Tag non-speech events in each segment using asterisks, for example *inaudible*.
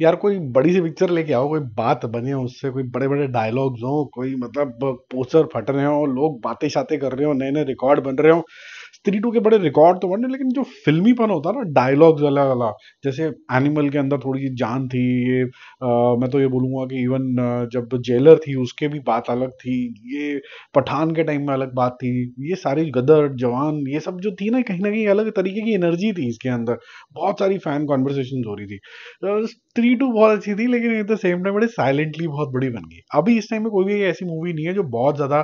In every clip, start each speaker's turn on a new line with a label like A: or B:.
A: यार कोई बड़ी सी पिक्चर लेके आओ कोई बात बने हो उससे कोई बड़े बड़े डायलॉग्स हो कोई मतलब पोस्टर फट रहे हो लोग बातें शाते कर रहे हो नए नए रिकॉर्ड बन रहे हो थ्री टू के बड़े रिकॉर्ड तो बने लेकिन जो फिल्मी पन होता ना डायलॉग्स अलग अलग जैसे एनिमल के अंदर थोड़ी सी जान थी ये आ, मैं तो ये बोलूँगा कि इवन जब जेलर थी उसके भी बात अलग थी ये पठान के टाइम में अलग बात थी ये सारी गदर जवान ये सब जो थी ना कहीं ना कहीं अलग तरीके की एनर्जी थी इसके अंदर बहुत सारी फैन कॉन्वर्सेशन हो रही थी थ्री टू बहुत अच्छी थी लेकिन एट द सेम टाइम बड़े साइलेंटली बहुत बड़ी बन गई अभी इस टाइम में कोई भी ऐसी मूवी नहीं है जो बहुत ज़्यादा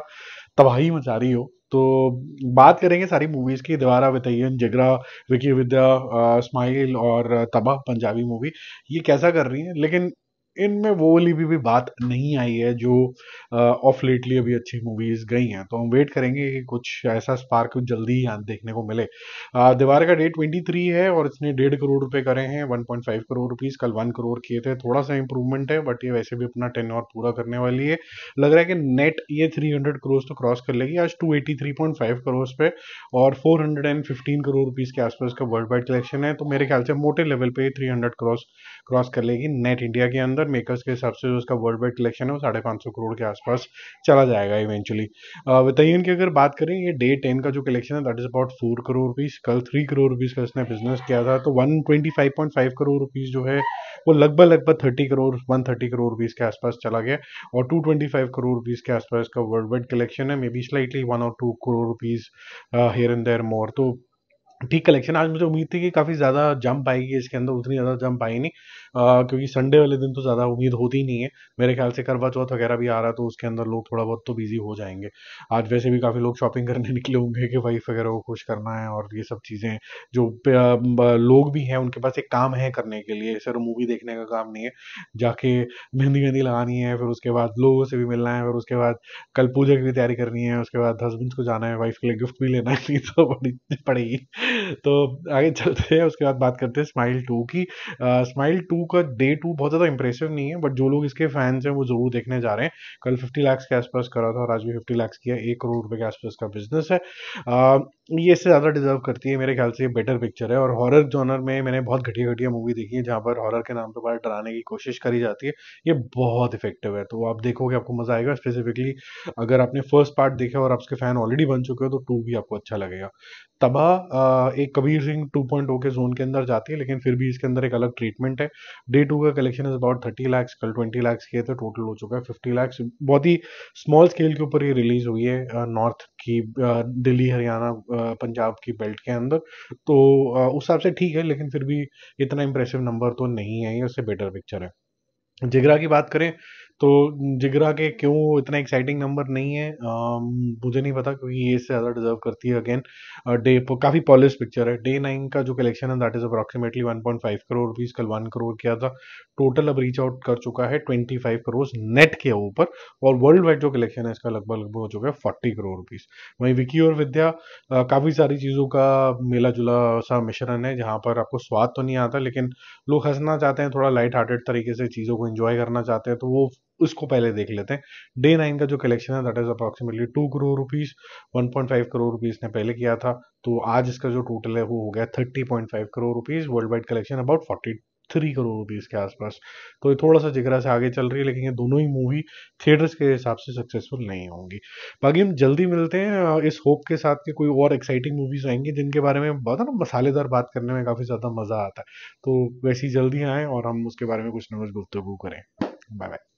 A: तबाही मचा रही हो तो बात करेंगे सारी मूवीज़ की दीवारा वितयन जिगरा विकी विद्या स्माइल और तबाह पंजाबी मूवी ये कैसा कर रही हैं लेकिन इनमें वो वाली भी, भी बात नहीं आई है जो ऑफ लेटली अभी अच्छी मूवीज गई हैं तो हम वेट करेंगे कि कुछ ऐसा स्पार्क जल्दी ही देखने को मिले दीवार का डेट ट्वेंटी थ्री है और इसने डेढ़ करोड़ रुपए करे हैं one point five crore rupees कल वन करोड़ किए थे थोड़ा सा इंप्रूवमेंट है बट ये वैसे भी अपना टेन और पूरा करने वाली है लग रहा है कि नेट ये थ्री हंड्रेड करोड़ तो क्रॉस कर लेगी आज two eighty three point five crore पे और four hundred and fifteen crore rupees के आसपास का वर्ल्ड वाइड कलेक्शन है तो मेरे ख्याल से मोटे लेवल पे थ्री हंड्रेड क्रॉस क्रॉस कर लेगी नेट इंडिया के अंदर अंदर मेकर्स के हिसाब से जो उसका वर्ल्ड वाइड कलेक्शन है वो साढ़े पाँच सौ करोड़ के आसपास चला जाएगा इवेंचुअली बताइए की अगर बात करें ये डे टेन का जो कलेक्शन है that is about four crore rupees कल थ्री करोड़ रुपीज़ का इसने बिजनेस किया था तो one twenty five point five crore rupees जो है वो लगभग लगभग thirty crore one thirty crore rupees के आसपास चला गया और two twenty five crore rupees के आसपास का वर्ल्ड वाइड कलेक्शन है मे बी स्लाइटली वन और two crore rupees here and there more तो ठीक कलेक्शन आज मुझे उम्मीद थी कि काफ़ी ज़्यादा जंप आएगी इसके अंदर उतनी ज़्यादा जंप आई नहीं क्योंकि संडे वाले दिन तो ज़्यादा उम्मीद होती ही नहीं है मेरे ख्याल से करवा चौथ वगैरह भी आ रहा है तो उसके अंदर लोग थोड़ा बहुत तो बिजी हो जाएंगे आज वैसे भी काफ़ी लोग शॉपिंग करने *laughs* निकले होंगे कि वाइफ वगैरह को खुश करना है और ये सब चीज़ें जो लोग भी हैं उनके पास एक काम है करने के लिए सर मूवी देखने का काम नहीं है जाके मेहंदी मेहंदी लगानी है फिर उसके बाद लोगों से भी मिलना है फिर उसके बाद कल पूजा की भी तैयारी करनी है उसके बाद हस्बैंड को जाना है वाइफ के लिए गिफ्ट भी लेना है *laughs* तो बड़ी पड़ेगी तो आगे चलते हैं उसके बाद बात करते हैं स्माइल टू की स्माइल टू टू का डे टू बहुत ज़्यादा इंप्रेसिव नहीं है बट जो लोग इसके फैंस हैं वो ज़रूर देखने जा रहे हैं कल फिफ्टी लैक्स के आसपास करा था और आज भी फिफ्टी लैक्स किया एक करोड़ रुपए के आसपास का बिजनेस है आ, ये इससे ज़्यादा डिजर्व करती है मेरे ख्याल से ये बेटर पिक्चर है और हॉरर जॉनर में मैंने बहुत घटिया घटिया मूवी देखी है जहां पर हॉरर के नाम पर बड़ा डराने की कोशिश करी जाती है ये बहुत इफेक्टिव है तो आप देखोगे आपको मज़ा आएगा स्पेसिफिकली अगर आपने फर्स्ट पार्ट देखा और आप उसके फ़ैन ऑलरेडी बन चुके हो तो टू भी आपको अच्छा लगेगा तबाह एक कबीर सिंह टू oh के जोन के अंदर जाती है लेकिन फिर भी इसके अंदर एक अलग ट्रीटमेंट है डे टू का collection is about thirty lakhs कल ट्वेंटी लैक्स किए थे टोटल हो चुका है फिफ्टी लैक्स बहुत ही स्मॉल स्केल के ऊपर ये रिलीज हुई है नॉर्थ की दिल्ली हरियाणा पंजाब की बेल्ट के अंदर तो उस हिसाब से ठीक है लेकिन फिर भी इतना इंप्रेसिव नंबर तो नहीं है ये उससे बेटर पिक्चर है जिगरा की बात करें तो जिगरा के क्यों इतना एक्साइटिंग नंबर नहीं है मुझे नहीं पता क्योंकि ये इससे ज़्यादा डिजर्व करती है अगेन डे काफ़ी पॉलिश पिक्चर है डे नाइन का जो कलेक्शन है that is approximately one point five crore rupees कल वन करोड़ किया था टोटल अब रीच आउट कर चुका है ट्वेंटी फाइव करोड़ नेट के ऊपर और वर्ल्ड वाइड जो कलेक्शन है इसका लगभग लगभग हो चुका है फोर्टी करोड़ रुपीज़ वहीं विकी और विद्या काफ़ी सारी चीज़ों का मिला जुला सा मिश्रण है जहाँ पर आपको स्वाद तो नहीं आता लेकिन लोग हंसना चाहते हैं थोड़ा लाइट हार्टेड तरीके से चीज़ों को इन्जॉय करना चाहते हैं तो वो उसको पहले देख लेते हैं डे नाइन का जो कलेक्शन है that is approximately two crore rupees one point five crore rupees ने पहले किया था तो आज इसका जो टोटल है वो हो गया thirty point five crore rupees worldwide collection about forty three crore rupees के आसपास तो ये थोड़ा सा जिगरा से आगे चल रही है लेकिन ये दोनों ही मूवी थिएटर्स के हिसाब से सक्सेसफुल नहीं होंगी बाकी हम जल्दी मिलते हैं इस होप के साथ कि कोई और एक्साइटिंग मूवीज आएंगी जिनके बारे में बहुत ना मसालेदार बात करने में काफ़ी ज़्यादा मज़ा आता है तो वैसी जल्दी आएँ और हम उसके बारे में कुछ ना कुछ गुफ्तु करें बाय बाय